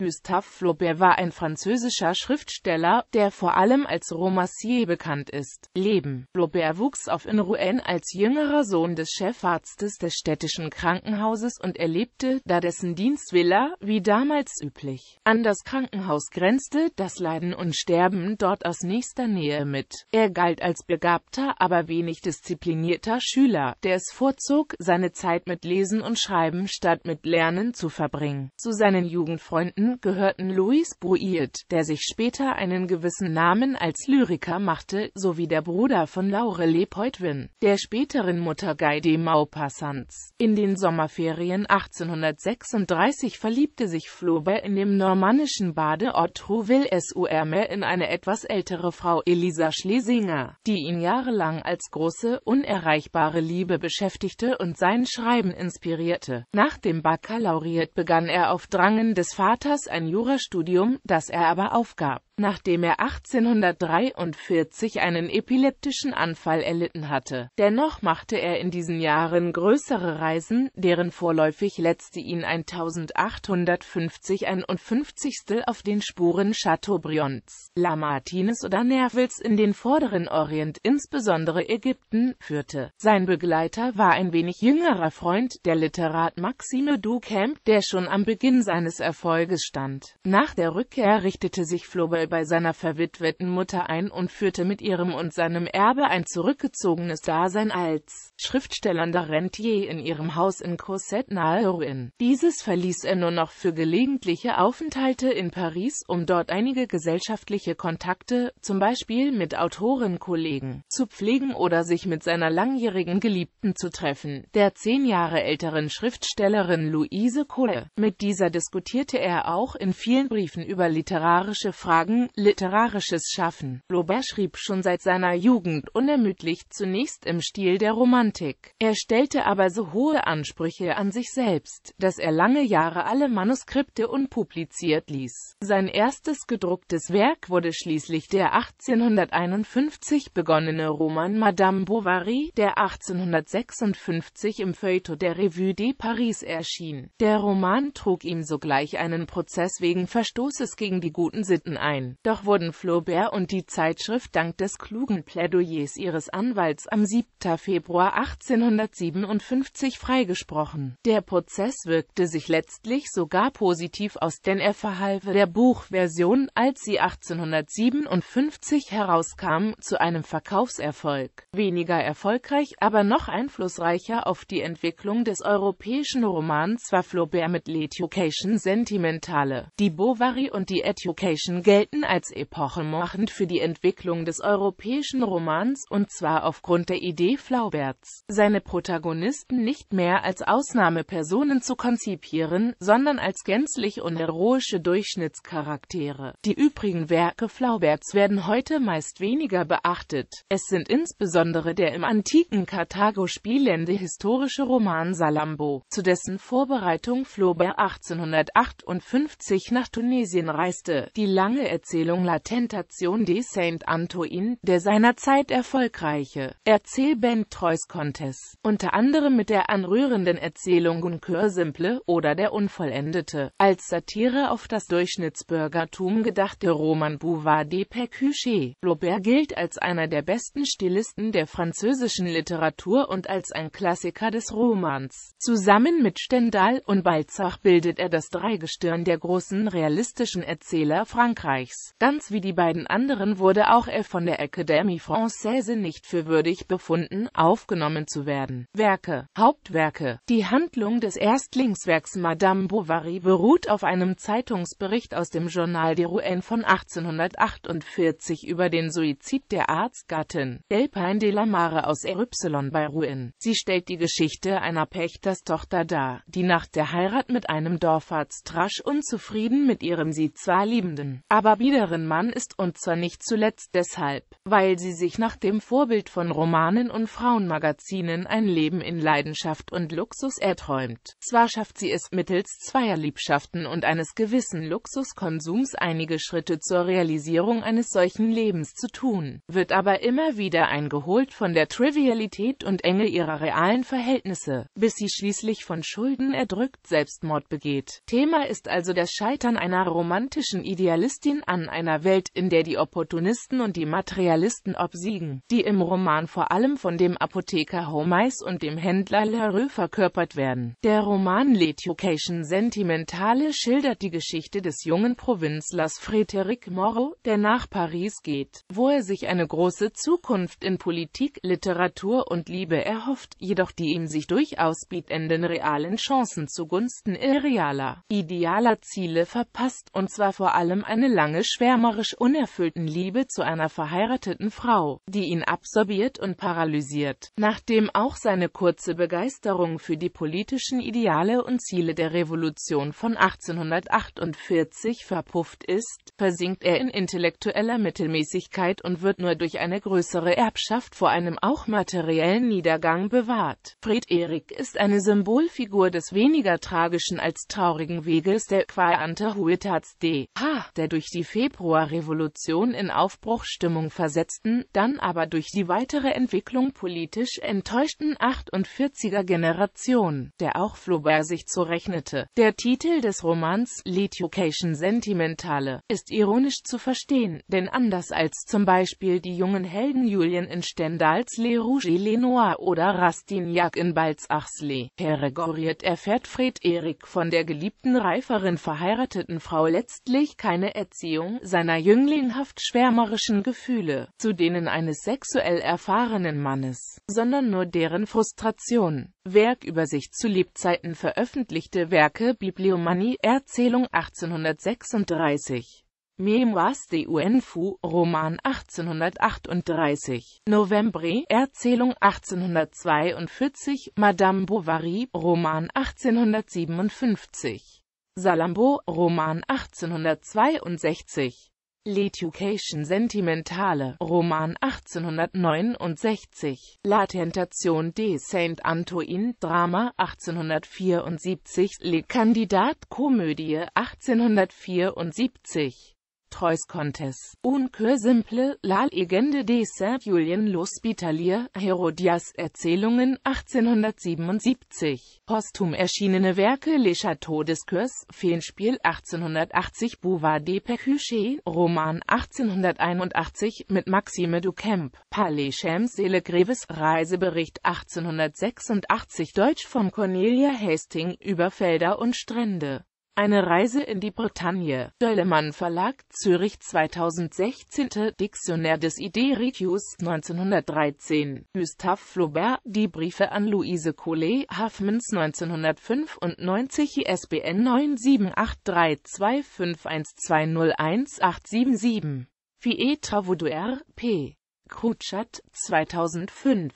Gustave Flaubert war ein französischer Schriftsteller, der vor allem als Romancier bekannt ist. Leben Flaubert wuchs auf in Rouen als jüngerer Sohn des Chefarztes des städtischen Krankenhauses und erlebte, da dessen Dienstvilla, wie damals üblich, an das Krankenhaus grenzte, das Leiden und Sterben dort aus nächster Nähe mit. Er galt als begabter, aber wenig disziplinierter Schüler, der es vorzog, seine Zeit mit Lesen und Schreiben statt mit Lernen zu verbringen. Zu seinen Jugendfreunden gehörten Louis Boyd, der sich später einen gewissen Namen als Lyriker machte, sowie der Bruder von Laure Lepoitwin, der späteren Mutter Guy de Maupassants. In den Sommerferien 1836 verliebte sich Flaubert in dem normannischen Badeort Trouville-sur-Mer in eine etwas ältere Frau Elisa Schlesinger, die ihn jahrelang als große, unerreichbare Liebe beschäftigte und sein Schreiben inspirierte. Nach dem Baccalaureat begann er auf Drangen des Vaters ein Jurastudium, das er aber aufgab nachdem er 1843 einen epileptischen Anfall erlitten hatte. Dennoch machte er in diesen Jahren größere Reisen, deren vorläufig letzte ihn 1850 51. auf den Spuren Chateaubriands, Lamartines oder Nervils in den vorderen Orient, insbesondere Ägypten, führte. Sein Begleiter war ein wenig jüngerer Freund, der Literat Maxime Ducamp, der schon am Beginn seines Erfolges stand. Nach der Rückkehr richtete sich Flaubert bei seiner verwitweten Mutter ein und führte mit ihrem und seinem Erbe ein zurückgezogenes Dasein als schriftstellender Rentier in ihrem Haus in Cossette nahe Rouen. Dieses verließ er nur noch für gelegentliche Aufenthalte in Paris, um dort einige gesellschaftliche Kontakte, zum Beispiel mit Autorenkollegen, zu pflegen oder sich mit seiner langjährigen Geliebten zu treffen, der zehn Jahre älteren Schriftstellerin Louise Cole. Mit dieser diskutierte er auch in vielen Briefen über literarische Fragen literarisches Schaffen. Flaubert schrieb schon seit seiner Jugend unermüdlich zunächst im Stil der Romantik. Er stellte aber so hohe Ansprüche an sich selbst, dass er lange Jahre alle Manuskripte unpubliziert ließ. Sein erstes gedrucktes Werk wurde schließlich der 1851 begonnene Roman Madame Bovary, der 1856 im Feuilleton der Revue de Paris erschien. Der Roman trug ihm sogleich einen Prozess wegen Verstoßes gegen die guten Sitten ein ein. Doch wurden Flaubert und die Zeitschrift dank des klugen Plädoyers ihres Anwalts am 7. Februar 1857 freigesprochen. Der Prozess wirkte sich letztlich sogar positiv aus, denn er verhalf der Buchversion, als sie 1857 herauskam, zu einem Verkaufserfolg. Weniger erfolgreich, aber noch einflussreicher auf die Entwicklung des europäischen Romans war Flaubert mit L'Education Sentimentale. Die Bovary und die Education gelten gelten als epochemachend für die Entwicklung des europäischen Romans, und zwar aufgrund der Idee Flauberts, seine Protagonisten nicht mehr als Ausnahmepersonen zu konzipieren, sondern als gänzlich unheroische Durchschnittscharaktere. Die übrigen Werke Flauberts werden heute meist weniger beachtet. Es sind insbesondere der im antiken Karthago spielende historische Roman Salambo, zu dessen Vorbereitung Flaubert 1858 nach Tunesien reiste, die lange Erzählung La Tentation de Saint-Antoine, der seinerzeit erfolgreiche Erzählband Trois Contes, unter anderem mit der anrührenden Erzählung Un Coeur Simple oder Der Unvollendete, als Satire auf das Durchschnittsbürgertum gedachte Roman Bouvard de Pécuchet. Flaubert gilt als einer der besten Stilisten der französischen Literatur und als ein Klassiker des Romans. Zusammen mit Stendhal und Balzach bildet er das Dreigestirn der großen realistischen Erzähler Frankreichs. Frankreichs. Ganz wie die beiden anderen wurde auch er von der Académie Française nicht für würdig befunden, aufgenommen zu werden. Werke Hauptwerke Die Handlung des Erstlingswerks Madame Bovary beruht auf einem Zeitungsbericht aus dem Journal des Rouen von 1848 über den Suizid der Arztgattin Delpine de la Mare aus RY bei Rouen. Sie stellt die Geschichte einer Pächterstochter dar, die nach der Heirat mit einem Dorfarzt rasch unzufrieden mit ihrem sie zwar liebenden, aber widerem Mann ist und zwar nicht zuletzt deshalb, weil sie sich nach dem Vorbild von Romanen und Frauenmagazinen ein Leben in Leidenschaft und Luxus erträumt. Zwar schafft sie es mittels zweier Liebschaften und eines gewissen Luxuskonsums einige Schritte zur Realisierung eines solchen Lebens zu tun, wird aber immer wieder eingeholt von der Trivialität und Enge ihrer realen Verhältnisse, bis sie schließlich von Schulden erdrückt Selbstmord begeht. Thema ist also das Scheitern einer romantischen Idealistin an einer Welt, in der die Opportunisten und die Materialisten obsiegen, die im Roman vor allem von dem Apotheker Homais und dem Händler Larue verkörpert werden. Der Roman L'Education Sentimentale schildert die Geschichte des jungen Provinzlers Frédéric Moreau, der nach Paris geht, wo er sich eine große Zukunft in Politik, Literatur und Liebe erhofft, jedoch die ihm sich durchaus bietenden realen Chancen zugunsten irrealer, idealer Ziele verpasst, und zwar vor allem eine lange seine schwärmerisch unerfüllten Liebe zu einer verheirateten Frau, die ihn absorbiert und paralysiert. Nachdem auch seine kurze Begeisterung für die politischen Ideale und Ziele der Revolution von 1848 verpufft ist, versinkt er in intellektueller Mittelmäßigkeit und wird nur durch eine größere Erbschaft vor einem auch materiellen Niedergang bewahrt. Fred Erik ist eine Symbolfigur des weniger tragischen als traurigen Weges der Qua Quaante Huetats D. H., der durch die Februarrevolution in Aufbruchstimmung versetzten, dann aber durch die weitere Entwicklung politisch enttäuschten 48er-Generation, der auch Flaubert sich zurechnete. Der Titel des Romans «L'Education Sentimentale» ist ironisch zu verstehen, denn anders als zum Beispiel die jungen Helden Julien in Stendals Les Rouges et les Noirs oder Rastignac in Balz Achsley, Perregoriet erfährt Fred Erik von der geliebten reiferen verheirateten Frau letztlich keine Erziehung Beziehung seiner jünglinghaft schwärmerischen Gefühle, zu denen eines sexuell erfahrenen Mannes, sondern nur deren Frustration. Werk über sich zu Lebzeiten veröffentlichte Werke Bibliomanie Erzählung 1836 Memoirs de Unfu, Roman 1838, Novembre, Erzählung 1842, Madame Bovary, Roman 1857. Salambo, Roman 1862. L'Education Sentimentale, Roman 1869. La Tentation de Saint-Antoine, Drama 1874. Le Candidat, Komödie 1874. Trois Contes, Un que simple, La Legende de Saint Julien l'Hospitalier, Herodias Erzählungen, 1877, posthum erschienene Werke Le Château des Coeurs, Feenspiel 1880, Bouvard de Pécuchet, Roman 1881 mit Maxime Ducamp, Palais Champs de la Greves, Reisebericht 1886, Deutsch vom Cornelia Hastings über Felder und Strände. Eine Reise in die Bretagne. Döllemann Verlag, Zürich 2016. Dictionnaire des Idee Idericius, 1913. Gustave Flaubert, Die Briefe an Louise Collet, Huffmans 1995, ISBN 9783251201877. Fie Vaudouer, P. Krutschat, 2005